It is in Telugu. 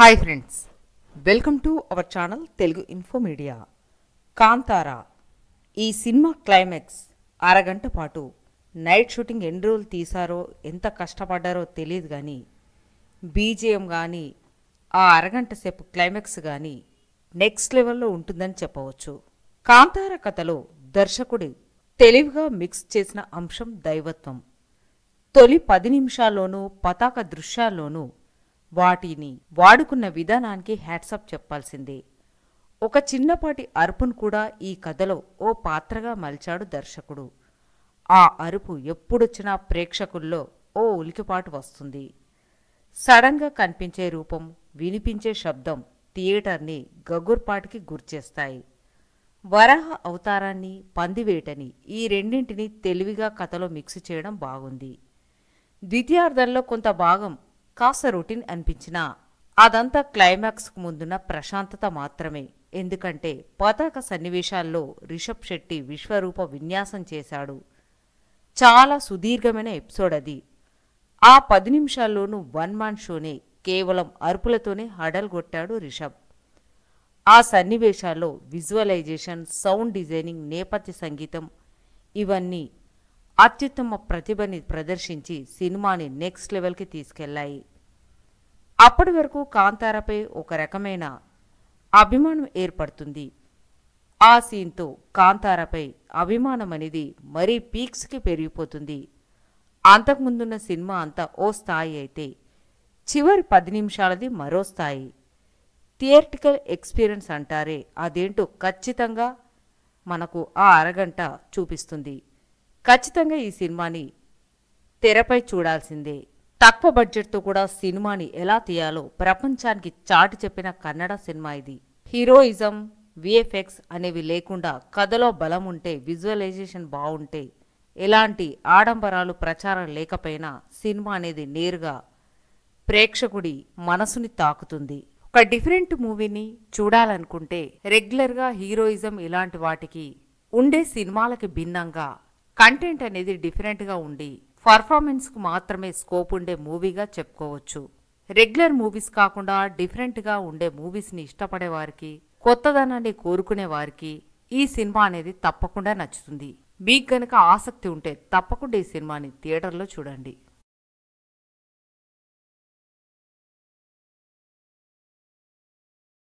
hi friends welcome to our channel Telugu info media Kantara ఈ సినిమా క్లైమాక్స్ అరగంట పాటు నైట్ షూటింగ్ ఎన్ని రోజులు తీశారో ఎంత కష్టపడ్డారో తెలియదు కానీ బీజిఎం కానీ ఆ అరగంట సేపు క్లైమాక్స్ కానీ నెక్స్ట్ లెవెల్లో ఉంటుందని చెప్పవచ్చు కాంతార కథలో దర్శకుడు తెలివిగా మిక్స్ చేసిన అంశం దైవత్వం తొలి పది నిమిషాల్లోనూ పతాక దృశ్యాల్లోనూ వాటిని వాడుకున్న విధానానికి హ్యాట్సప్ చెప్పాల్సిందే ఒక చిన్నపాటి అరుపును కూడా ఈ కథలో ఓ పాత్రగా మలిచాడు దర్శకుడు ఆ అరుపు ఎప్పుడొచ్చినా ప్రేక్షకుల్లో ఓ ఉలికిపాటు వస్తుంది సడన్గా కనిపించే రూపం వినిపించే శబ్దం థియేటర్ని గగుర్పాటికి గుర్చేస్తాయి వరహ అవతారాన్ని పందివేటని ఈ రెండింటిని తెలివిగా కథలో మిక్స్ చేయడం బాగుంది ద్వితీయార్థంలో కొంత భాగం కాస్త రొటీన్ అనిపించినా అదంతా క్లైమాక్స్కు ముందున్న ప్రశాంతత మాత్రమే ఎందుకంటే పతాక సన్నివేశాల్లో రిషబ్ శెట్టి విశ్వరూప విన్యాసం చేశాడు చాలా సుదీర్ఘమైన ఎపిసోడ్ అది ఆ పది నిమిషాల్లోనూ వన్ మ్యాన్ షోనే కేవలం అరుపులతోనే హడల్గొట్టాడు రిషబ్ ఆ సన్నివేశాల్లో విజువలైజేషన్ సౌండ్ డిజైనింగ్ నేపథ్య సంగీతం ఇవన్నీ అత్యుత్తమ ప్రతిభని ప్రదర్శించి సినిమాని నెక్స్ట్ లెవెల్కి తీసుకెళ్లాయి అప్పటి వరకు కాంతారపై ఒక రకమైన అభిమానం ఏర్పడుతుంది ఆ సీన్తో కాంతారపై అభిమానం అనేది మరీ పీక్స్కి పెరిగిపోతుంది అంతకుముందున్న సినిమా అంతా ఓ స్థాయి అయితే చివరి పది నిమిషాలది మరో స్థాయి థియేటికల్ ఎక్స్పీరియన్స్ అంటారే అదేంటో ఖచ్చితంగా మనకు ఆ అరగంట చూపిస్తుంది ఖచ్చితంగా ఈ సినిమాని తెరపై చూడాల్సిందే తక్కువ బడ్జెట్తో కూడా సినిమాని ఎలా తీయాలో ప్రపంచానికి చాటి చెప్పిన కన్నడ సినిమా ఇది హీరోయిజం విఎఫ్ఎక్స్ అనేవి లేకుండా కథలో బలం ఉంటే విజువలైజేషన్ బాగుంటే ఎలాంటి ఆడంబరాలు ప్రచారం లేకపోయినా సినిమా అనేది నేరుగా ప్రేక్షకుడి మనసుని తాకుతుంది ఒక డిఫరెంట్ మూవీని చూడాలనుకుంటే రెగ్యులర్గా హీరోయిజం ఇలాంటి వాటికి ఉండే సినిమాలకి భిన్నంగా కంటెంట్ అనేది డిఫరెంట్గా ఉండి పర్ఫార్మెన్స్కు మాత్రమే స్కోప్ ఉండే మూవీగా చెప్పుకోవచ్చు రెగ్యులర్ మూవీస్ కాకుండా డిఫరెంట్గా ఉండే మూవీస్ని ఇష్టపడేవారికి కొత్తదనాన్ని కోరుకునే వారికి ఈ సినిమా అనేది తప్పకుండా నచ్చుతుంది మీకు గనక ఆసక్తి ఉంటే తప్పకుండా ఈ సినిమాని థియేటర్లో చూడండి